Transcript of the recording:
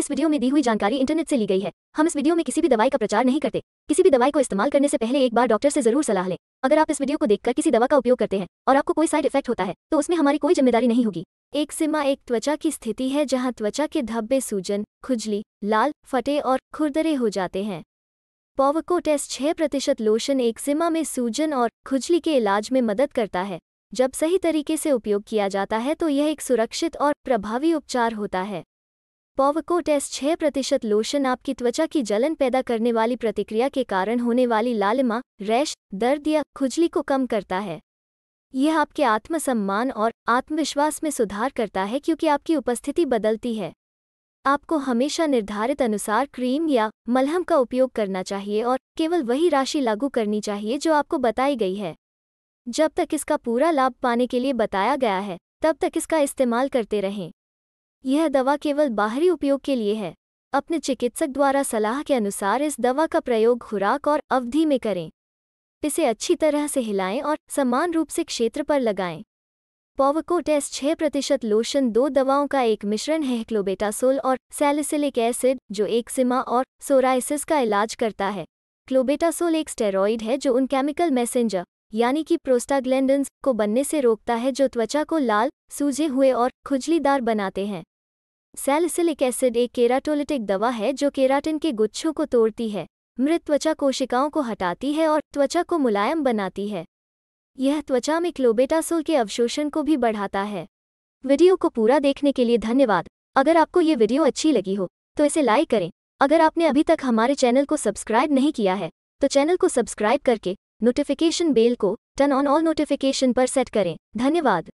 इस वीडियो में दी हुई जानकारी इंटरनेट से ली गई है हम इस वीडियो में किसी भी दवाई का प्रचार नहीं करते किसी भी दवाई को इस्तेमाल करने से पहले एक बार डॉक्टर से जरूर सलाह लें अगर आप इस वीडियो को देखकर किसी दवा का उपयोग करते हैं और आपको कोई साइड इफेक्ट होता है तो उसमें हमारी कोई जिम्मेदारी नहीं होगी एक सिमा एक त्वचा की स्थिति है जहाँ त्वचा के धब्बे सूजन खुजली लाल फटे और खुरदरे हो जाते हैं पॉवको टेस्ट छह प्रतिशत लोशन एक सिमा में सूजन और खुजली के इलाज में मदद करता है जब सही तरीके से उपयोग किया जाता है तो यह एक सुरक्षित और प्रभावी उपचार होता है पॉवकोट एस प्रतिशत लोशन आपकी त्वचा की जलन पैदा करने वाली प्रतिक्रिया के कारण होने वाली लालिमा रैश दर्द या खुजली को कम करता है यह आपके आत्मसम्मान और आत्मविश्वास में सुधार करता है क्योंकि आपकी उपस्थिति बदलती है आपको हमेशा निर्धारित अनुसार क्रीम या मलहम का उपयोग करना चाहिए और केवल वही राशि लागू करनी चाहिए जो आपको बताई गई है जब तक इसका पूरा लाभ पाने के लिए बताया गया है तब तक इसका इस्तेमाल करते रहें यह दवा केवल बाहरी उपयोग के लिए है अपने चिकित्सक द्वारा सलाह के अनुसार इस दवा का प्रयोग खुराक और अवधि में करें इसे अच्छी तरह से हिलाएं और समान रूप से क्षेत्र पर लगाएं पॉवकोटेस छह प्रतिशत लोशन दो दवाओं का एक मिश्रण है क्लोबेटासोल और सैलिसिलिक एसिड जो एक सिमा और सोराइसिस का इलाज करता है क्लोबेटासोल एक स्टेरॉइड है जो उन केमिकल मैसेंजर यानी कि प्रोस्टाग्लैंडन्स को बनने से रोकता है जो त्वचा को लाल सूझे हुए और खुजलीदार बनाते हैं सैलिसिलिक एसिड एक केराटोलिटिक दवा है जो केराटिन के गुच्छों को तोड़ती है मृत त्वचा कोशिकाओं को हटाती है और त्वचा को मुलायम बनाती है यह त्वचा में क्लोबेटासोल के अवशोषण को भी बढ़ाता है वीडियो को पूरा देखने के लिए धन्यवाद अगर आपको ये वीडियो अच्छी लगी हो तो इसे लाइक करें अगर आपने अभी तक हमारे चैनल को सब्सक्राइब नहीं किया है तो चैनल को सब्सक्राइब करके नोटिफिकेशन बेल को टर्न ऑन ऑल नोटिफिकेशन पर सेट करें धन्यवाद